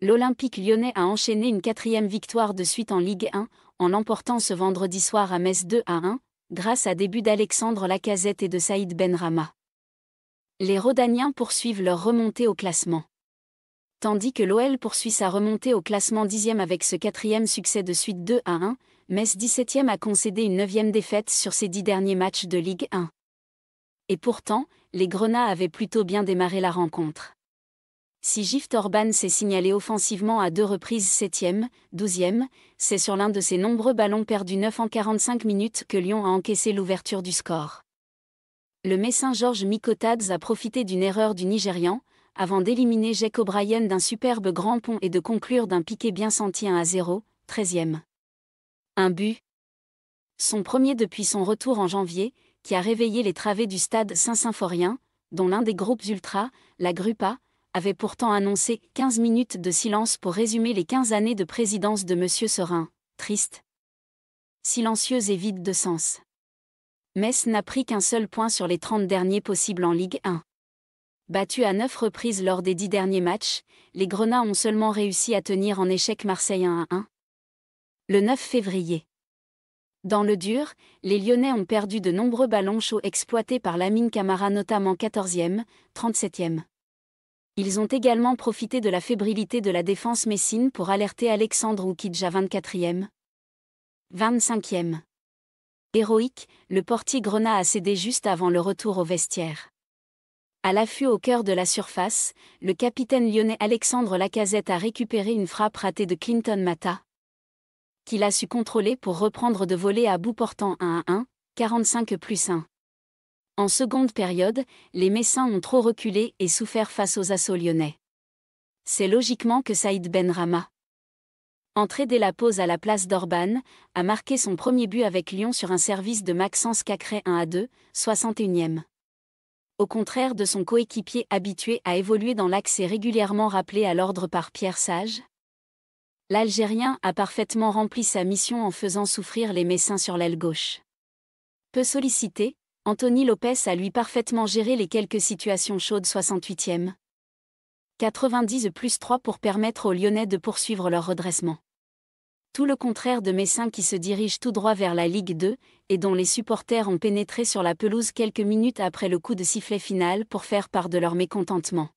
L'Olympique lyonnais a enchaîné une quatrième victoire de suite en Ligue 1, en l'emportant ce vendredi soir à Metz 2 à 1, grâce à des buts d'Alexandre Lacazette et de Saïd Benrama. Les Rodaniens poursuivent leur remontée au classement. Tandis que l'OL poursuit sa remontée au classement dixième avec ce quatrième succès de suite 2 à 1, Metz 17e a concédé une neuvième défaite sur ses dix derniers matchs de Ligue 1. Et pourtant, les Grenats avaient plutôt bien démarré la rencontre. Si Gift Orban s'est signalé offensivement à deux reprises 7e, 12e, c'est sur l'un de ses nombreux ballons perdus 9 en 45 minutes que Lyon a encaissé l'ouverture du score. Le Messin Georges Mikotadze a profité d'une erreur du Nigérian, avant d'éliminer Jack O'Brien d'un superbe grand pont et de conclure d'un piqué bien senti 1 à 0, 13e. Un but. Son premier depuis son retour en janvier, qui a réveillé les travées du stade Saint-Symphorien, dont l'un des groupes ultra, la Grupa, avait pourtant annoncé 15 minutes de silence pour résumer les 15 années de présidence de M. Serin, triste, silencieuse et vide de sens. Metz n'a pris qu'un seul point sur les 30 derniers possibles en Ligue 1. Battus à 9 reprises lors des 10 derniers matchs, les Grenats ont seulement réussi à tenir en échec Marseille 1 à 1. Le 9 février. Dans le dur, les Lyonnais ont perdu de nombreux ballons chauds exploités par Lamine Camara notamment 14e, 37e. Ils ont également profité de la fébrilité de la défense messine pour alerter Alexandre Oukidja 24e. 25e. Héroïque, le portier Grenat a cédé juste avant le retour au vestiaire. À l'affût au cœur de la surface, le capitaine lyonnais Alexandre Lacazette a récupéré une frappe ratée de Clinton Mata, qu'il a su contrôler pour reprendre de voler à bout portant 1 à 1, 45 plus 1. En seconde période, les Messins ont trop reculé et souffert face aux assauts lyonnais. C'est logiquement que Saïd Ben Rama, entré dès la pause à la place d'Orban, a marqué son premier but avec Lyon sur un service de Maxence Cacré 1 à 2, 61e. Au contraire de son coéquipier habitué à évoluer dans l'accès régulièrement rappelé à l'ordre par Pierre Sage, l'Algérien a parfaitement rempli sa mission en faisant souffrir les Messins sur l'aile gauche. Peu sollicité, Anthony Lopez a lui parfaitement géré les quelques situations chaudes 68e. 90 plus 3 pour permettre aux Lyonnais de poursuivre leur redressement. Tout le contraire de Messin qui se dirige tout droit vers la Ligue 2 et dont les supporters ont pénétré sur la pelouse quelques minutes après le coup de sifflet final pour faire part de leur mécontentement.